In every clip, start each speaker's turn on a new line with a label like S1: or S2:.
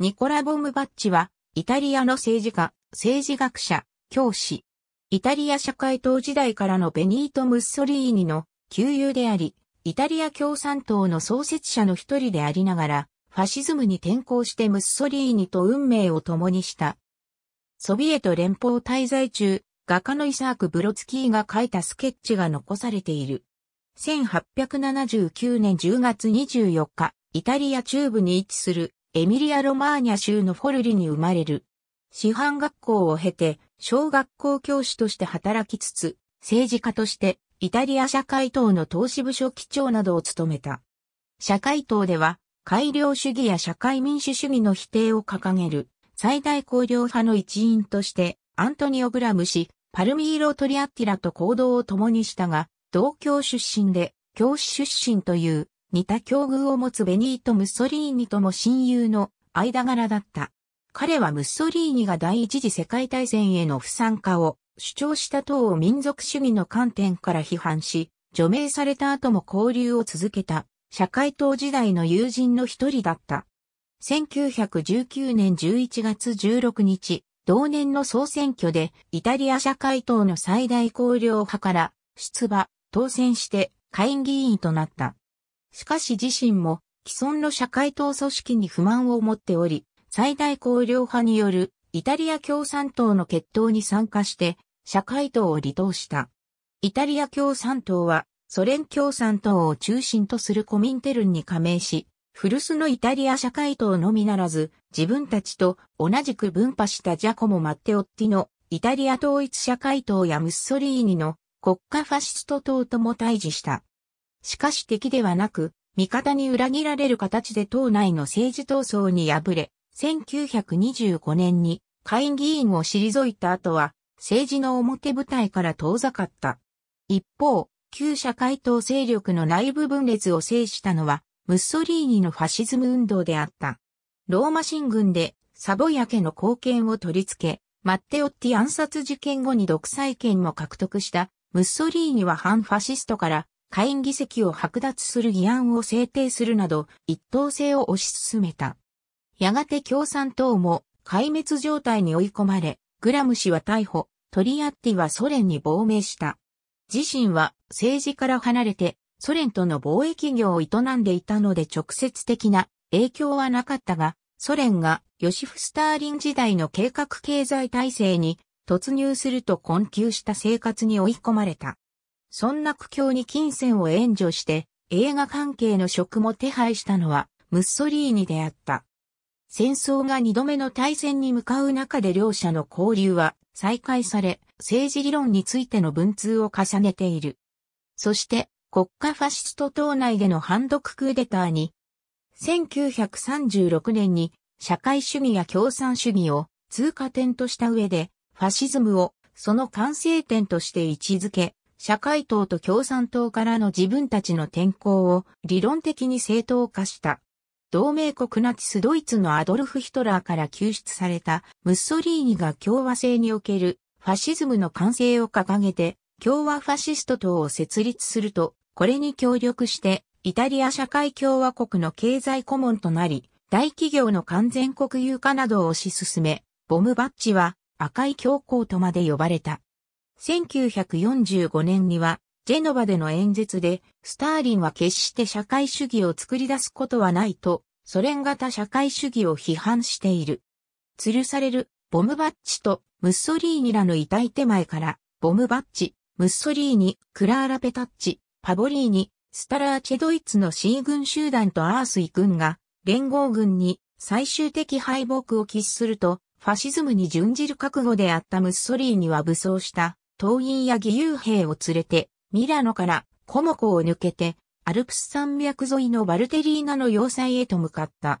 S1: ニコラ・ボムバッチは、イタリアの政治家、政治学者、教師。イタリア社会党時代からのベニート・ムッソリーニの旧友であり、イタリア共産党の創設者の一人でありながら、ファシズムに転向してムッソリーニと運命を共にした。ソビエト連邦滞在中、画家のイサーク・ブロツキーが描いたスケッチが残されている。1879年10月24日、イタリア中部に位置するエミリア・ロマーニャ州のフォルリに生まれる。師範学校を経て、小学校教師として働きつつ、政治家として、イタリア社会党の党支部書記長などを務めた。社会党では、改良主義や社会民主主義の否定を掲げる、最大公領派の一員として、アントニオ・グラム氏、パルミーロ・トリアッティラと行動を共にしたが、同郷出身で、教師出身という似た境遇を持つベニート・ムッソリーニとも親友の間柄だった。彼はムッソリーニが第一次世界大戦への不参加を主張した党を民族主義の観点から批判し、除名された後も交流を続けた社会党時代の友人の一人だった。1919年11月16日、同年の総選挙でイタリア社会党の最大公領派から出馬、当選して会議員となった。しかし自身も既存の社会党組織に不満を持っており、最大公領派によるイタリア共産党の決闘に参加して社会党を離党した。イタリア共産党はソ連共産党を中心とするコミンテルンに加盟し、古巣のイタリア社会党のみならず、自分たちと同じく分派したジャコモ・マッテオッティのイタリア統一社会党やムッソリーニの国家ファシスト党とも対峙した。しかし敵ではなく、味方に裏切られる形で党内の政治闘争に敗れ、1925年に会議員を退いた後は、政治の表舞台から遠ざかった。一方、旧社会党勢力の内部分裂を制したのは、ムッソリーニのファシズム運動であった。ローマ新軍でサボヤ家の貢献を取り付け、マッテオッティ暗殺事件後に独裁権も獲得したムッソリーニは反ファシストから下院議席を剥奪する議案を制定するなど一党制を推し進めた。やがて共産党も壊滅状態に追い込まれ、グラム氏は逮捕、トリアッティはソ連に亡命した。自身は政治から離れてソ連との貿易業を営んでいたので直接的な影響はなかったが、ソ連がヨシフ・スターリン時代の計画経済体制に突入すると困窮した生活に追い込まれた。そんな苦境に金銭を援助して映画関係の職も手配したのはムッソリーニであった。戦争が二度目の大戦に向かう中で両者の交流は再開され、政治理論についての文通を重ねている。そして国家ファシスト党内での反独クーデターに、1936年に社会主義や共産主義を通過点とした上で、ファシズムをその完成点として位置づけ、社会党と共産党からの自分たちの転向を理論的に正当化した。同盟国ナチスドイツのアドルフ・ヒトラーから救出されたムッソリーニが共和制におけるファシズムの完成を掲げて共和ファシスト党を設立すると、これに協力してイタリア社会共和国の経済顧問となり、大企業の完全国有化などを推し進め、ボムバッジは赤い教皇とまで呼ばれた。1945年には、ジェノバでの演説で、スターリンは決して社会主義を作り出すことはないと、ソ連型社会主義を批判している。吊るされる、ボムバッチと、ムッソリーニらの遺体手前から、ボムバッチ、ムッソリーニ、クラーラペタッチ、パボリーニ、スタラーチェドイツの C 軍集団とアースイ軍が、連合軍に最終的敗北を喫すると、ファシズムに準じる覚悟であったムッソリーニは武装した党員や義勇兵を連れて、ミラノからコモコを抜けて、アルプス山脈沿いのバルテリーナの要塞へと向かった。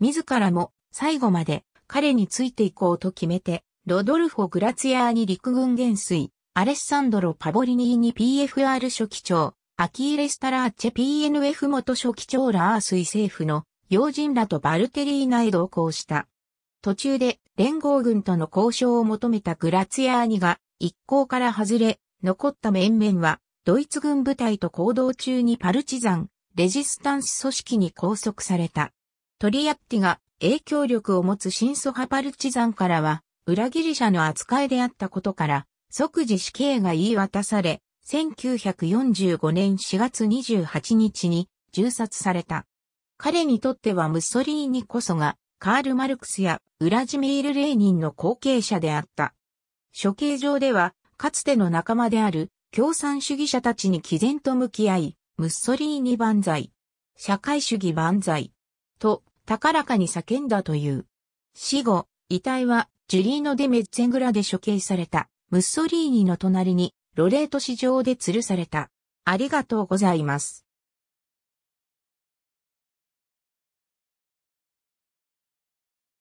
S1: 自らも最後まで彼についていこうと決めて、ロドルフォ・グラツィアーニ陸軍元帥、アレッサンドロ・パボリニーニ PFR 書記長、アキーレスタラーチェ PNF 元書記長ラースイ政府の要人らとバルテリーナへ同行した。途中で連合軍との交渉を求めたグラツィアーニが一行から外れ、残った面々は、ドイツ軍部隊と行動中にパルチザン、レジスタンス組織に拘束された。トリアッティが影響力を持つ新祖派パルチザンからは、裏切り者の扱いであったことから、即時死刑が言い渡され、1945年4月28日に銃殺された。彼にとってはムッソリーニこそが、カール・マルクスやウラジミール・レーニンの後継者であった。処刑場では、かつての仲間である共産主義者たちに毅然と向き合い、ムッソリーニ万歳、社会主義万歳、と、高らかに叫んだという。死後、遺体はジュリーノ・デ・メッツェングラで処刑された、ムッソリーニの隣に、ロレート市場で吊るされた。ありがとうございます。